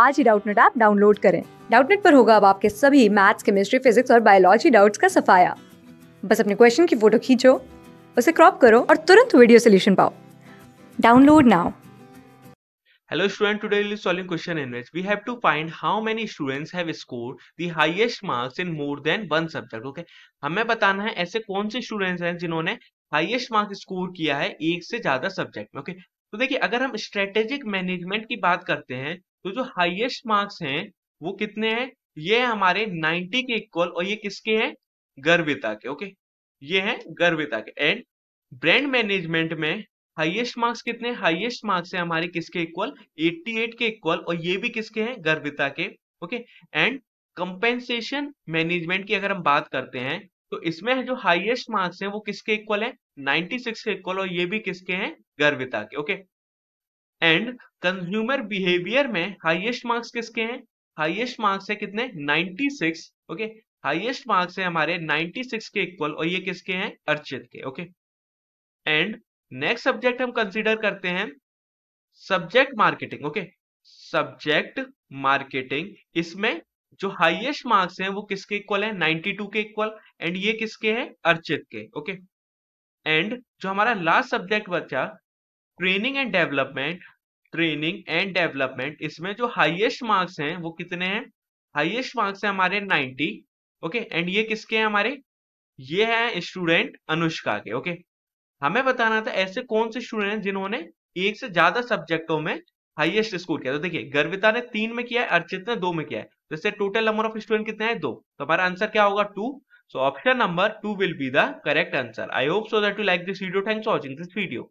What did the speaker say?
आज ही Doubtnet app download करें डाउटनेट पर होगा अब आपके सभी मैथ्स केमिस्ट्री फिजिक्स और बायोलॉजी डाउट्स का सफाया बस अपने क्वेश्चन की फोटो खींचो उसे क्रॉप करो और तुरंत वीडियो सोल्यूशन पाओ download now Hello student, today we'll be solving question in which we have to find how many students have scored the highest marks in more than one subject. Okay, हमें बताना है ऐसे कौन से students हैं जिन्होंने highest mark score किया है एक से ज्यादा subject में. Okay, तो देखिए अगर हम strategic management की बात करते हैं तो जो हाइएस्ट मार्क्स हैं वो कितने हैं ये है हमारे 90 के इक्वल और ये किसके हैं गर्विता के ओके ये है गर्विता के एंड ब्रांड मैनेजमेंट में हाईएस्ट मार्क्स कितने हाईएस्ट मार्क्स है हमारे किसके इक्वल 88 के इक्वल और ये भी किसके हैं गर्विता के ओके एंड कंपेंसेशन मैनेजमेंट की अगर हम बात करते हैं तो इसमें जो हाईएस्ट मार्क्स है वो किसके इक्वल है 96 के इक्वल और ये भी किसके हैं गर्विता के ओके एंड कंज्यूमर बिहेवियर में हाईएस्ट मार्क्स किसके हैं हाईएस्ट मार्क्स है कितने 96 ओके हाईएस्ट मार्क्स है हमारे 96 के इक्वल और ये किसके हैं अर्चित के ओके एंड नेक्स्ट सब्जेक्ट हम कंसीडर करते हैं subject marketing okay subject marketing इसमें जो हाईएस्ट मार्क्स हैं वो किसके इक्वल है 92 के इक्वल एंड ये किसके हैं अर्चित के ओके एंड जो हमारा लास्ट सब्जेक्ट बचा training and development training and development इसमें जो हाईएस्ट मार्क्स हैं वो कितने हैं हाईएस्ट मार्क्स है हमारे 90 ओके एंड ये किसके हैं हमारे ये है स्टूडेंट अनुष्का के ओके okay? हमें बताना था ऐसे कौन से स्टूडेंट हैं जिन्होंने एक से ज्यादा सब्जेक्टों में हाईएस्ट स्कोर किया तो देखिए गर्विता ने तीन में किया है अर्चित ने दो में किया है तो इससे टोटल नंबर ऑफ स्टूडेंट कितने हैं दो तो हमारा आंसर क्या होगा two so option number two will be the correct answer I hope so that you like this video thanks for watching this video